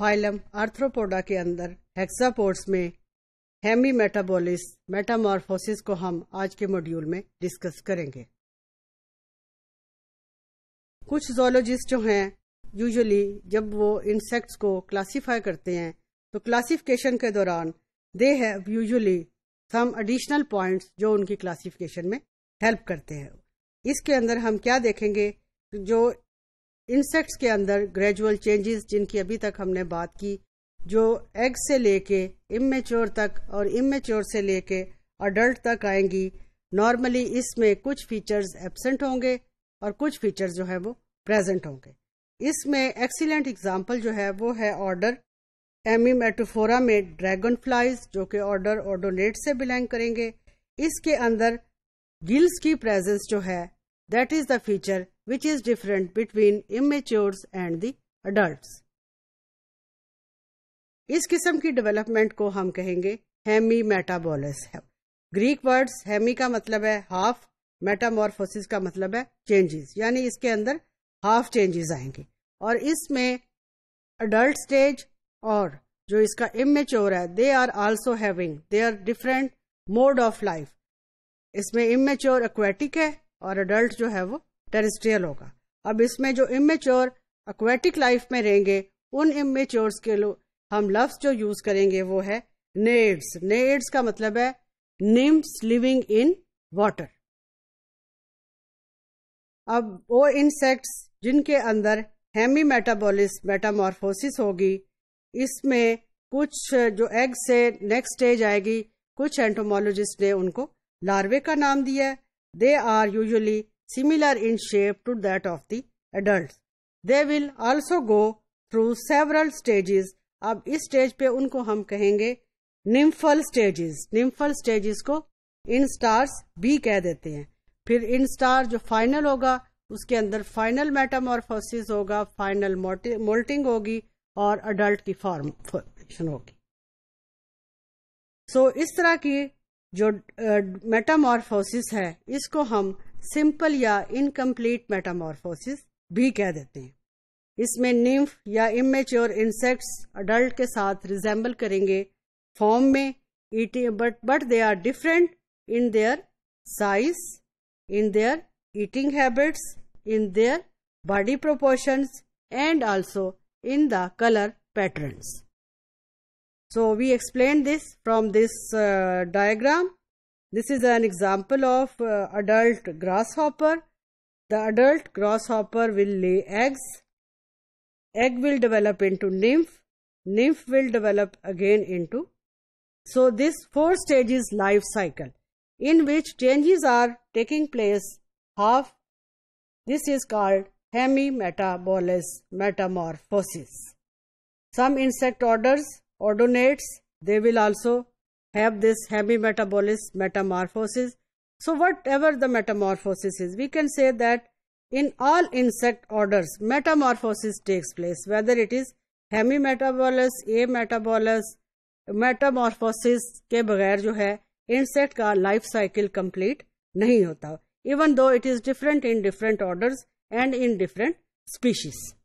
Phylum arthropoda के अंदर हेक्सापोड्स में हेमी मेटाबोलिस मेटामॉर्फोसिस को हम आज के मॉड्यूल में डिस्कस करेंगे कुछ जोलॉजिस्ट जो हैं यूजुअली जब वो इंसेक्ट्स को क्लासिफाई करते हैं तो क्लासिफिकेशन के दौरान they have usually some additional points जो उनकी क्लासिफिकेशन में हेल्प करते हैं इसके अंदर हम क्या देखेंगे जो इंसेक्ट्स के अंदर ग्रेजुअल चेंजेस जिनकी अभी तक हमने बात की जो एग से लेके इमेच्योर तक और इमेच्योर से लेके अडल्ट तक आएंगी नॉर्मली इसमें कुछ फीचर्स एबसेंट होंगे और कुछ फीचर्स जो है वो प्रेजेंट होंगे इसमें एक्सीलेंट एग्जाम्पल जो है वो है ऑर्डर एमीमेटोफोरा में ड्रैगन फ्लाइज जो कि ऑर्डर ऑर्डोनेट से बिलोंग करेंगे इसके अंदर गिल्स की प्रेजेंस जो है that is the feature which is different between immatures and the adults. इस किस्म की डेवलपमेंट को हम कहेंगे hemi metabolous Greek words hemi का मतलब है हाफ मेटामोरफोसिस का मतलब है चेंजेस यानी इसके अंदर हाफ चेंजेस आएंगे और इसमें अडल्ट स्टेज और जो इसका इमेच्योर है they are also having they are different mode of life इसमें इमेच्योर एक्वेटिक है और अडल्ट जो है वो टेरिस्ट्रियल होगा अब इसमें जो इमेच्योर एक्वेटिक लाइफ में रहेंगे उन इमेच्योर्स के लो, हम लफ्स जो यूज करेंगे वो है नेड्स नेड्स का मतलब है निम्स लिविंग इन वाटर अब वो इंसेक्ट्स जिनके अंदर हेमी मेटाबोलिस मेटामॉर्फोसिस होगी इसमें कुछ जो एग से नेक्स्ट स्टेज आएगी कुछ एंटोमोलोजिस्ट ने उनको लार्वे का नाम दिया है they are usually similar in shape to that of the adults. They will also go through several stages. अब इस stage पे उनको हम कहेंगे निम्फल stages. निम्फल stages को इन स्टार्स भी कह देते हैं फिर इन स्टार जो फाइनल होगा उसके अंदर फाइनल मेटामॉर्फोसिस होगा फाइनल मोल्टिंग होगी और अडल्ट की फॉर्मेशन होगी सो so, इस तरह की जो मेटामॉर्फोसिस है इसको हम सिंपल या इनकम्प्लीट मेटामॉर्फोसिस भी कह देते हैं इसमें निम्फ या इमेच्योर इंसेक्ट्स अडल्ट के साथ रिजेंबल करेंगे फॉर्म में eating but but they are different in their size in their eating habits in their body proportion and also in the colour pattern so we explain this from this diagram This is an example of uh, adult grasshopper. The adult grasshopper will lay eggs. Egg will develop into nymph. Nymph will develop again into. So this four stages life cycle in which changes are taking place half. This is called hemimetabolous metamorphosis. Some insect orders, ordonates, they will also have this hemimetabolism metamorphosis. So whatever the metamorphosis is, we can say that in all insect orders, metamorphosis takes place, whether it is hemimetabolus, ametabolus, metamorphosis ke bagair jo hai, insect ka life cycle complete nahi hota, even though it is different in different orders and in different species.